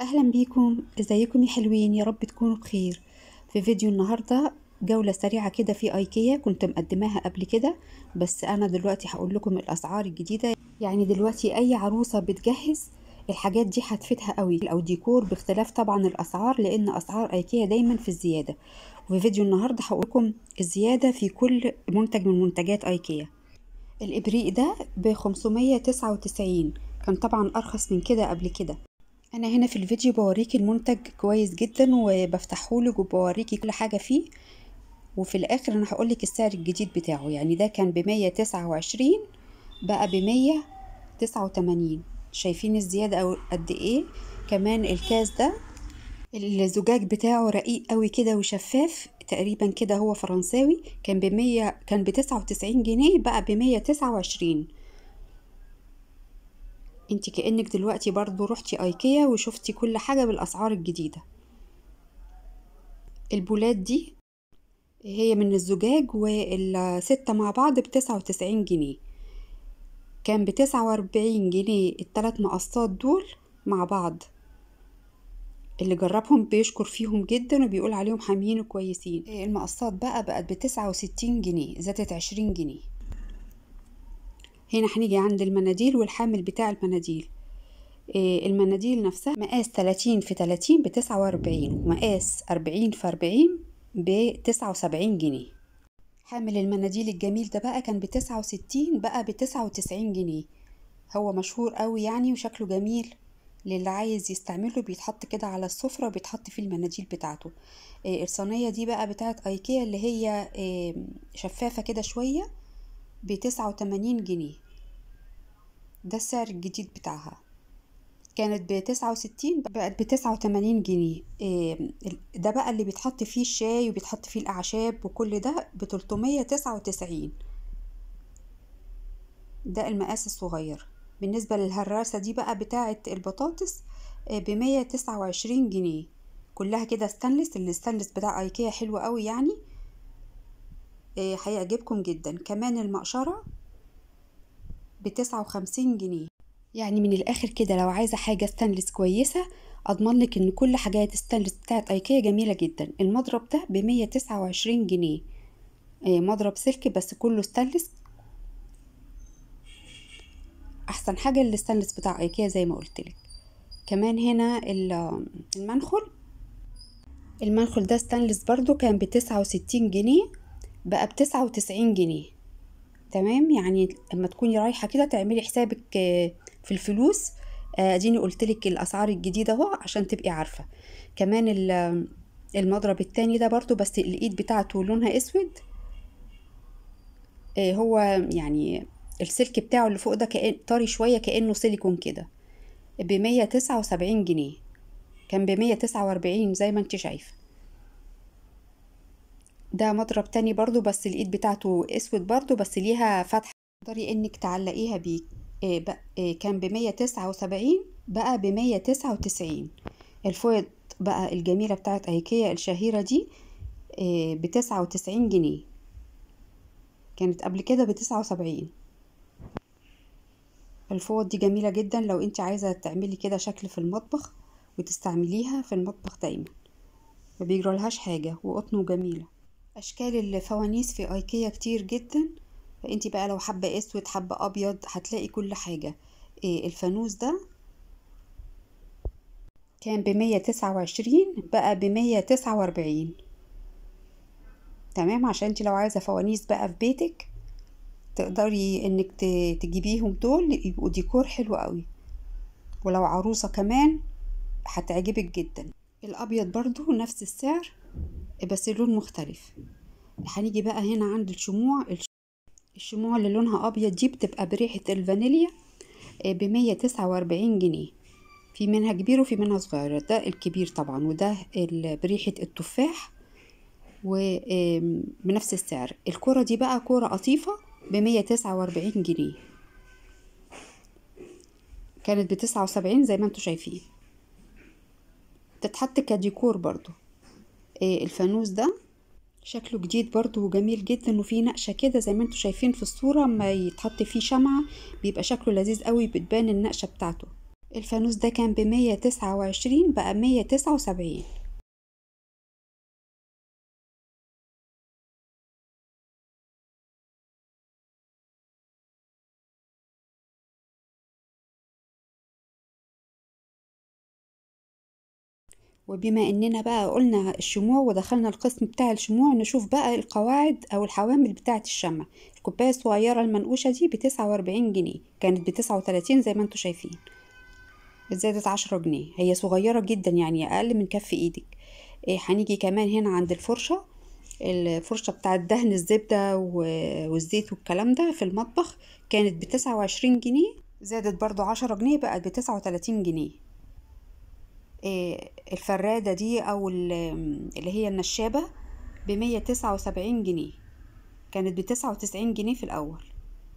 اهلا بيكم ازيكم يا حلوين يا رب تكونوا بخير في فيديو النهارده جوله سريعه كده في ايكيا كنت مقدماها قبل كده بس انا دلوقتي هقول لكم الاسعار الجديده يعني دلوقتي اي عروسه بتجهز الحاجات دي هتفيدها قوي او ديكور باختلاف طبعا الاسعار لان اسعار ايكيا دايما في الزياده وفي فيديو النهارده هقول لكم الزياده في كل منتج من منتجات ايكيا الابريق ده ب 599 كان طبعا ارخص من كده قبل كده انا هنا في الفيديو بوريكي المنتج كويس جدا وبفتحهولك وبوريكي كل حاجة فيه وفي الاخر انا هقولك السعر الجديد بتاعه يعني ده كان بمية تسعة وعشرين بقى بمية تسعة وتمانين شايفين الزيادة او قد ايه كمان الكاس ده الزجاج بتاعه رقيق قوي كده وشفاف تقريبا كده هو فرنساوي كان بمية كان بتسعة وتسعين جنيه بقى بمية تسعة وعشرين انت كأنك دلوقتي برضو روحتي ايكيا وشفتي كل حاجة بالاسعار الجديدة البولات دي هي من الزجاج والستة مع بعض بتسعة وتسعين جنيه كان بتسعة واربعين جنيه التلات مقصات دول مع بعض اللي جربهم بيشكر فيهم جدا وبيقول عليهم حاميين وكويسين المقصات بقى بقت بتسعة وستين جنيه زادت عشرين جنيه هنا هنيجي عند المناديل والحامل بتاع المناديل إيه، المناديل نفسها مقاس 30 في 30 ب 49 ومقاس 40 في 40 ب 79 جنيه حامل المناديل الجميل ده بقى كان ب 69 بقى ب 99 جنيه هو مشهور قوي يعني وشكله جميل للي عايز يستعمله بيتحط كده على السفرة بيتحط فيه المناديل بتاعته إيه، الصينية دي بقى بتاعت ايكيا اللي هي إيه، شفافة كده شوية بتسعة وتمانين جنيه ده السعر الجديد بتاعها كانت بتسعة وستين بقت بتسعة وتمانين جنيه ده بقى اللي بيتحط فيه الشاي وبيتحط فيه الأعشاب وكل ده بتلتمية تسعة وتسعين ده المقاس الصغير بالنسبة للهراسة دي بقى بتاعة البطاطس آه، بمية تسعة وعشرين جنيه كلها كده ستانلس الستانلس بتاع ايكيا حلو قوي يعني آه، هيعجبكم جدا كمان المقشرة بتسعة وخمسين جنيه يعني من الآخر كده لو عايزة حاجة ستانلس كويسة أضمن لك إن كل حاجات ستانلس بتاعت أيكيا جميلة جدا المضرب ده بمية تسعة وعشرين جنيه آه، مضرب سلك بس كله ستانلس أحسن حاجة الستانلس بتاع أيكيا زي ما لك كمان هنا المنخل المنخل ده ستانلس برضو كان بتسعة وستين جنيه بقى بتسعة وتسعين جنيه تمام يعني لما تكوني رايحة كده تعملي حسابك آه، في الفلوس آه، اديني قلتلك الاسعار الجديدة اهو عشان تبقي عارفة كمان آه، المضرب التاني ده برضو بس الايد بتاعته لونها اسود هو يعني السلك بتاعه اللي فوق ده كأن طري شوية كأنه سيليكون كده بمية تسعة وسبعين جنيه كان بمية تسعة وأربعين زي ما انت شايفه ده مضرب تاني برضو بس الايد بتاعته اسود برضو بس ليها فتحة تقدري انك تعلقيها بيه آه، آه، كان بمية تسعة وسبعين بقى بمية تسعة وتسعين الفوط بقى الجميلة بتاعت ايكيا الشهيرة دي آه، بتسعة وتسعين جنيه كانت قبل كده بتسعة وسبعين الفوط دي جميلة جدا لو انت عايزة تعملي كده شكل في المطبخ وتستعمليها في المطبخ دايما ما بيجرالهاش حاجة وقطنه جميله اشكال الفوانيس في ايكيا كتير جدا فانت بقى لو حابه اسود حابه ابيض هتلاقي كل حاجه إيه الفانوس ده كان بمية تسعة وعشرين بقى بمية تسعة واربعين تمام عشان انت لو عايزه فوانيس بقى في بيتك تقدري انك تجيبيهم دول يبقوا ديكور حلو قوي ولو عروسه كمان هتعجبك جدا الابيض برضو نفس السعر بس اللون مختلف هنيجي بقى هنا عند الشموع الشموع اللي لونها ابيض دي بتبقى بريحه الفانيليا آه، بمية تسعة واربعين جنيه في منها كبير وفي منها صغير ده الكبير طبعا وده بريحة التفاح وبنفس السعر الكرة دي بقى كرة قطيفة بمية تسعة واربعين جنيه كانت بتسعة وسبعين زي ما انتوا شايفين تتحط كديكور برضو إيه، الفانوس ده شكله جديد برضو وجميل جدا وفيه نقشة كده زي ما انتوا شايفين في الصورة ما يتحط فيه شمعة بيبقى شكله لذيذ قوي بتبان النقشة بتاعته الفانوس ده كان بمية تسعة وعشرين بقى مية تسعة وسبعين وبما اننا بقى قلنا الشموع ودخلنا القسم بتاع الشموع نشوف بقى القواعد او الحوامل بتاعه الشمع الكوبايه الصغيره المنقوشه دي بتسعة وأربعين جنيه كانت بتسعة وتلاتين زي ما انتم شايفين زادت عشرة جنيه هي صغيره جدا يعني اقل من كف ايدك إيه هنيجي كمان هنا عند الفرشه الفرشه بتاعه دهن الزبده والزيت والكلام ده في المطبخ كانت بتسعة وعشرين جنيه زادت برضو عشرة جنيه بقت بتسعة وتلاتين جنيه آه، الفرادة دي أو اللي هي النشابة بمية تسعة وسبعين جنيه كانت بتسعة وتسعين جنيه في الأول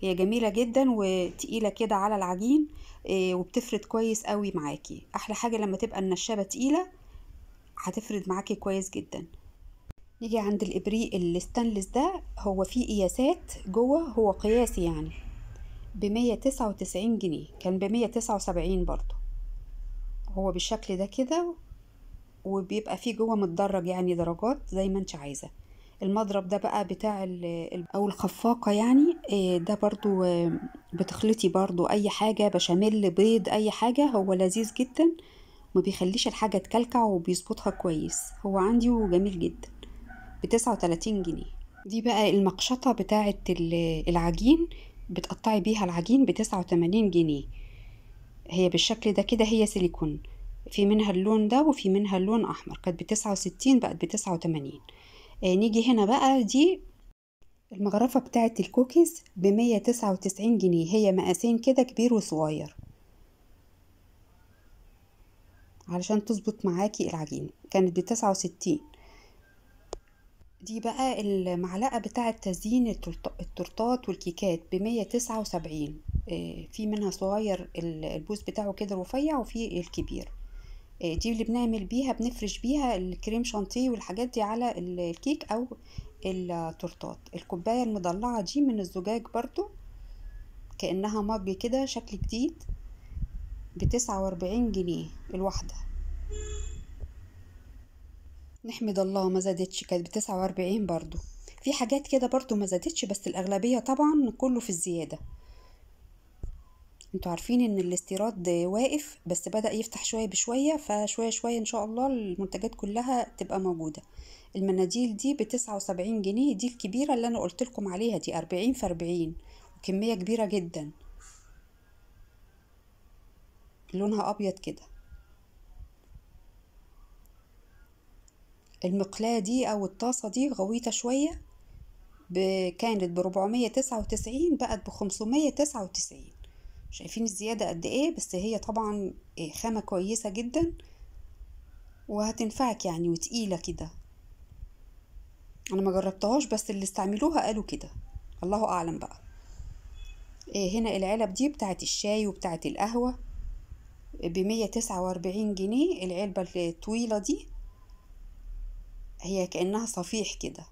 هي جميلة جدا وتقيلة كده على العجين آه، وبتفرد كويس قوي معاكي أحلى حاجة لما تبقى النشابة تقيلة هتفرد معاكي كويس جدا نيجي عند الإبريق الستانلس ده هو فيه قياسات جوه هو قياسي يعني بمية تسعة وتسعين جنيه كان بمية تسعة وسبعين برضو هو بالشكل ده كده وبيبقى فيه جوه متدرج يعني درجات زي ما انت عايزه المضرب ده بقى بتاع او الخفاقه يعني آه، ده برضو آه، بتخلطي برضو اي حاجه بشاميل بيض اي حاجه هو لذيذ جدا ما بيخليش الحاجه تكلكع وبيظبطها كويس هو عندي وجميل جدا بتسعة وتلاتين جنيه دي بقى المقشطه بتاعه العجين بتقطعي بيها العجين بتسعة وتمانين جنيه هي بالشكل ده كده هي سيليكون في منها اللون ده وفي منها اللون احمر كانت بتسعة وستين بقت بتسعة وتمانين آه، نيجي هنا بقى دي المغرفة بتاعة الكوكيز بمية تسعة وتسعين جنيه هي مقاسين كده كبير وصغير علشان تظبط معاكي العجينة كانت بتسعة وستين دي بقى المعلقة بتاعة تزيين التورتات والكيكات بمية تسعة وسبعين آه، في منها صغير البوز بتاعه كده رفيع وفي الكبير آه، دي اللي بنعمل بيها بنفرش بيها الكريم شانتيه والحاجات دي على الكيك او التورتات الكوباية المضلعة دي من الزجاج برضو كأنها مج كده شكل جديد بتسعة واربعين جنيه الواحدة نحمد الله ما زادتش كانت بتسعة واربعين برضو في حاجات كده برضو ما زادتش بس الأغلبية طبعا كله في الزيادة انتوا عارفين ان الاستيراد واقف بس بدأ يفتح شوية بشوية فشوية شوية ان شاء الله المنتجات كلها تبقى موجودة المناديل دي بتسعة وسبعين جنيه دي الكبيرة اللي انا قلت لكم عليها دي اربعين في اربعين وكمية كبيرة جدا لونها ابيض كده المقلاة دي أو الطاسة دي غويطة شوية كانت بربعمية تسعة وتسعين بقت بخمسمية تسعة وتسعين شايفين الزيادة قد ايه بس هي طبعا آه، خامة كويسة جدا وهتنفعك يعني وتقيلة كده انا ما جربتهاش بس اللي استعملوها قالوا كده الله اعلم بقى إيه هنا العلب دي بتاعت الشاي وبتاعت القهوة بمية تسعة واربعين جنيه العلبة الطويلة دي هي كأنها صفيح كده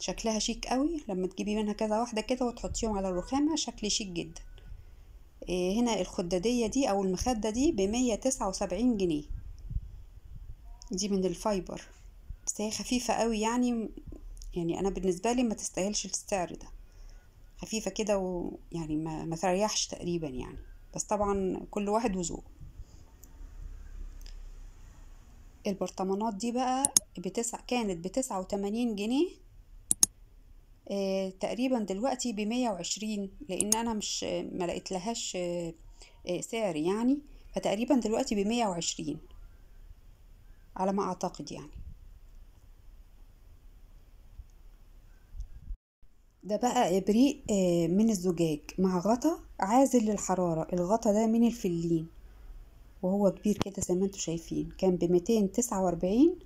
شكلها شيك قوي لما تجيبي منها كذا واحدة كده وتحطيهم على الرخامة شكل شيك جدا إيه، هنا الخدادية دي أو المخدة دي بمية تسعة وسبعين جنيه دي من الفايبر بس هي خفيفة قوي يعني يعني أنا بالنسبة لي ما تستاهلش السعر ده خفيفة كده ويعني ما, تريحش تقريبا يعني بس طبعا كل واحد وذوقه البرطمانات دي بقى بتسع كانت بتسعة وتمانين جنيه آه تقريبا دلوقتي بمية وعشرين لان انا مش ما لقيت لهاش آه،, آه سعر يعني فتقريبا دلوقتي بمية وعشرين على ما اعتقد يعني ده بقى ابريق آه، من الزجاج مع غطا عازل للحرارة الغطا ده من الفلين وهو كبير كده زي ما انتوا شايفين كان ب تسعة واربعين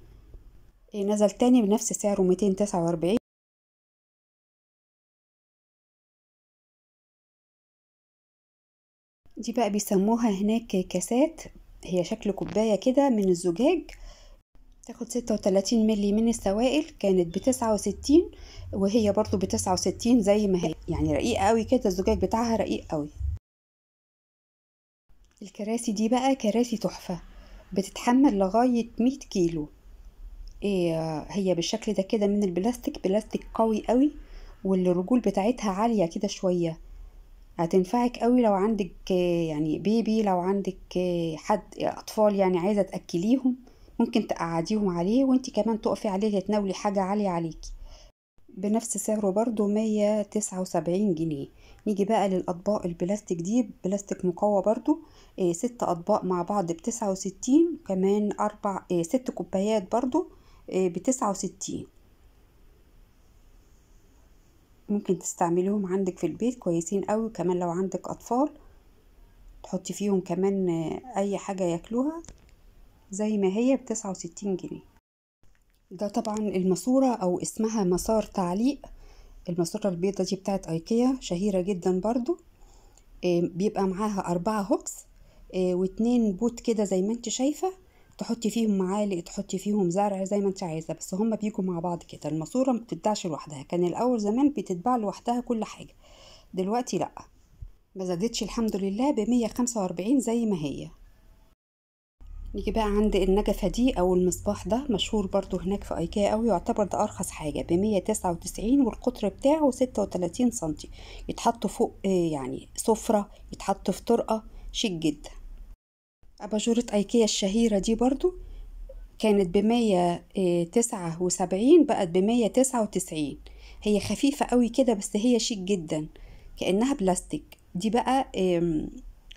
إيه، نزل تاني بنفس سعره ميتين تسعة واربعين دي بقى بيسموها هناك كاسات هي شكل كوباية كده من الزجاج تاخد ستة وتلاتين ملي من السوائل كانت بتسعة وستين وهي برضو بتسعة وستين زي ما هي يعني رقيق قوي كده الزجاج بتاعها رقيق قوي الكراسي دي بقى كراسي تحفة بتتحمل لغاية مية كيلو إيه هي بالشكل ده كده من البلاستيك بلاستيك قوي قوي والرجول بتاعتها عالية كده شوية هتنفعك قوي لو عندك يعني بيبي لو عندك حد اطفال يعني عايزه تاكليهم ممكن تقعديهم عليه وانت كمان تقفي عليه تتناولي حاجه عاليه عليكي بنفس سعره برضو مية تسعة وسبعين جنيه نيجي بقى للأطباق البلاستيك دي بلاستيك مقوى برضو إيه ست أطباق مع بعض بتسعة وستين كمان أربع إيه ست كوبايات برضو إيه بتسعة وستين ممكن تستعمليهم عندك في البيت كويسين قوي كمان لو عندك أطفال تحطي فيهم كمان آه، أي حاجة ياكلوها زي ما هي بتسعة وستين جنيه ده طبعا الماسورة او اسمها مسار تعليق الماسورة البيضة دي بتاعت ايكيا شهيرة جدا برضو آه، بيبقى معاها اربعة هوكس آه، واتنين بوت كده زي ما انت شايفة تحطي فيهم معالق تحطي فيهم زرع زي ما انت عايزة بس هما بيجوا مع بعض كده الماسورة مبتتباعش لوحدها كان الاول زمان بتتباع لوحدها كل حاجة دلوقتي لأ ما زادتش الحمد لله بمية خمسة وأربعين زي ما هي نيجي بقى عند النجفة دي أو المصباح ده مشهور برضو هناك في أيكيا أوي يعتبر ده أرخص حاجة بمية تسعة وتسعين والقطر بتاعه ستة وتلاتين سنتي يتحط فوق آه، يعني سفرة يتحط في طرقة شيك جدا أباجورة أيكيا الشهيرة دي برضو كانت بمية آه، تسعة وسبعين بقت بمية تسعة وتسعين هي خفيفة قوي كده بس هي شيك جدا كأنها بلاستيك دي بقى آه،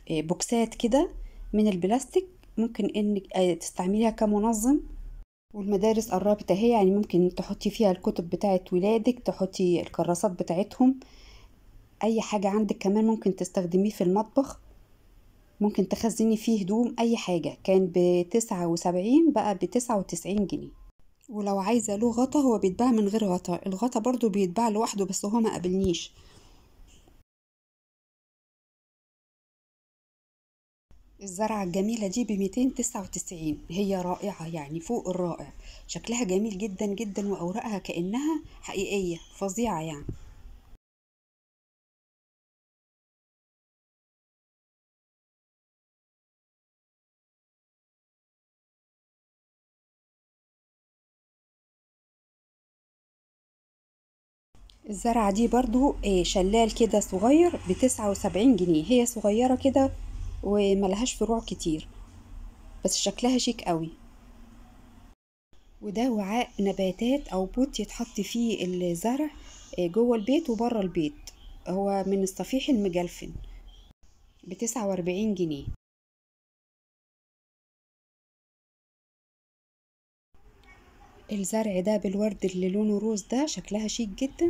بوكسات كده من البلاستيك ممكن انك آه، تستعمليها كمنظم والمدارس قربت اهي يعني ممكن تحطي فيها الكتب بتاعه ولادك تحطي الكراسات بتاعتهم اي حاجه عندك كمان ممكن تستخدميه في المطبخ ممكن تخزني فيه هدوم اي حاجه كان بتسعة وسبعين بقى بتسعة وتسعين جنيه ولو عايزه له غطا هو بيتباع من غير غطا الغطا برضو بيتباع لوحده بس هو ما قابلنيش الزرعة الجميلة دي ب تسعة وتسعين هي رائعة يعني فوق الرائع شكلها جميل جدا جدا وأوراقها كأنها حقيقية فظيعة يعني الزرعة دي برضو آه، شلال كده صغير بتسعة وسبعين جنيه هي صغيرة كده وملهاش فروع كتير بس شكلها شيك قوي وده وعاء نباتات او بوت يتحط فيه الزرع آه، جوه البيت وبره البيت هو من الصفيح المجلفن بتسعة واربعين جنيه الزرع ده بالورد اللي لونه روز ده شكلها شيك جدا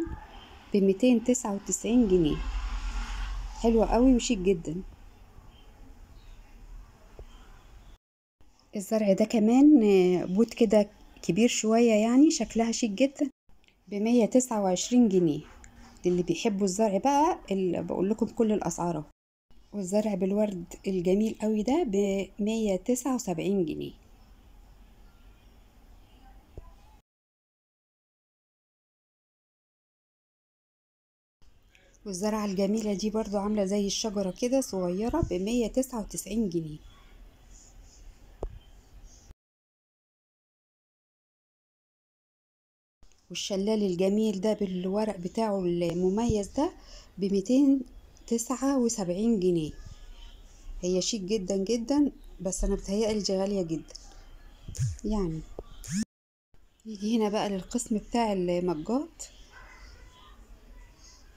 بميتين تسعة وتسعين جنيه حلوة قوي وشيك جدا الزرع ده كمان آه، بوت كده كبير شوية يعني شكلها شيك جدا بمية تسعة وعشرين جنيه للي بيحبوا الزرع بقى بقول لكم كل الأسعار والزرع بالورد الجميل قوي ده بمية تسعة وسبعين جنيه والزرعة الجميلة دي برضو عاملة زي الشجرة كده صغيرة بمية تسعة وتسعين جنيه والشلال الجميل ده بالورق بتاعه المميز ده بميتين تسعة وسبعين جنيه هي شيك جدا جدا بس انا بتهيألي دي غالية جدا يعني يجي هنا بقى للقسم بتاع المجات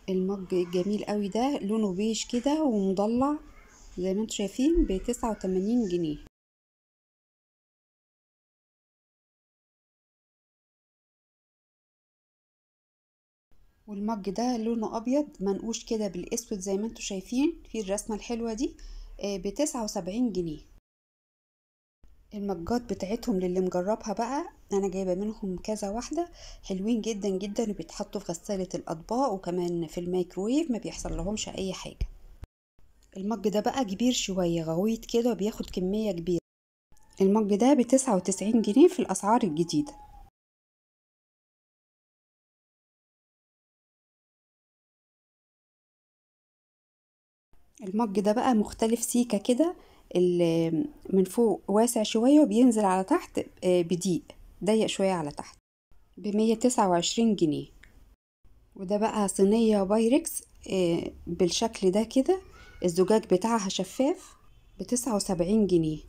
المج الجميل قوي ده لونه بيج كده ومضلع زي ما انتم شايفين بتسعة وتمانين جنيه والمج ده لونه ابيض منقوش كده بالاسود زي ما انتم شايفين في الرسمه الحلوه دي آه، بتسعة وسبعين جنيه المجات بتاعتهم للي مجربها بقى انا جايبه منهم كذا واحده حلوين جدا جدا وبيتحطوا في غساله الاطباق وكمان في الميكرويف ما بيحصل لهمش اي حاجه المج ده بقى كبير شويه غويط كده وبياخد كميه كبيره المج ده بتسعة وتسعين جنيه في الاسعار الجديده المج ده بقى مختلف سيكة كده من فوق واسع شوية وبينزل على تحت آه، بضيق ضيق شوية على تحت بمية تسعة وعشرين جنيه وده بقى صينية بايركس آه، بالشكل ده كده الزجاج بتاعها شفاف بتسعة وسبعين جنيه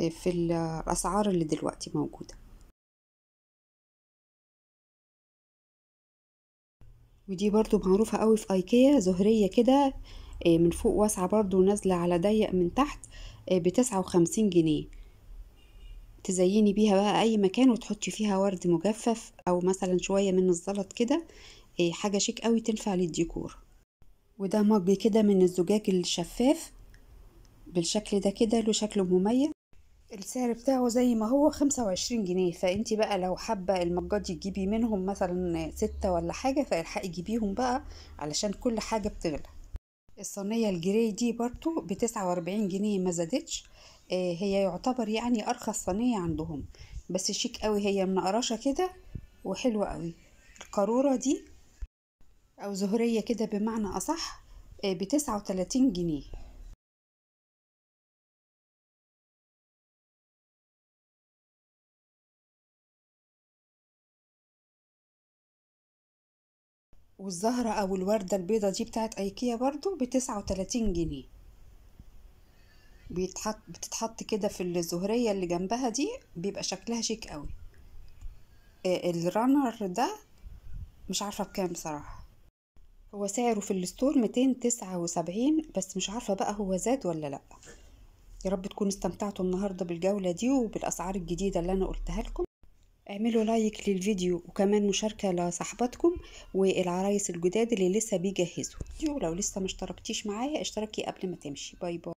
آه، في الأسعار اللي دلوقتي موجودة ودي برضو معروفة قوي في ايكيا زهرية كده آه، من فوق واسعة برضو نازلة على ضيق من تحت آه، بتسعة وخمسين جنيه تزيني بيها بقى أي مكان وتحطي فيها ورد مجفف أو مثلا شوية من الزلط كده آه، حاجة شيك قوي تنفع للديكور وده مج كده من الزجاج الشفاف بالشكل ده كده له شكل مميز السعر بتاعه زي ما هو خمسة وعشرين جنيه فانتي بقى لو حابة المجات دي تجيبي منهم مثلا ستة ولا حاجة فالحقي جيبيهم بقى علشان كل حاجة بتغلى الصينية الجري دي برضو بتسعة وأربعين جنيه ما زادتش آه، هي يعتبر يعني أرخص صينية عندهم بس شيك قوي هي منقرشة كده وحلوة قوي القارورة دي أو زهرية كده بمعنى أصح آه، بتسعة وتلاتين جنيه والزهرة أو الوردة البيضة دي بتاعت أيكيا برضو بتسعة وتلاتين جنيه بيتحط بتتحط كده في الزهرية اللي جنبها دي بيبقى شكلها شيك قوي آه، الرانر ده مش عارفة بكام صراحة هو سعره في الستور ميتين تسعة وسبعين بس مش عارفة بقى هو زاد ولا لأ يا رب تكونوا استمتعتوا النهاردة بالجولة دي وبالأسعار الجديدة اللي أنا قلتها لكم اعملوا لايك للفيديو وكمان مشاركة لصاحباتكم والعرايس الجداد اللي لسه بيجهزوا ولو لسه ما اشتركتيش معايا اشتركي قبل ما تمشي باي باي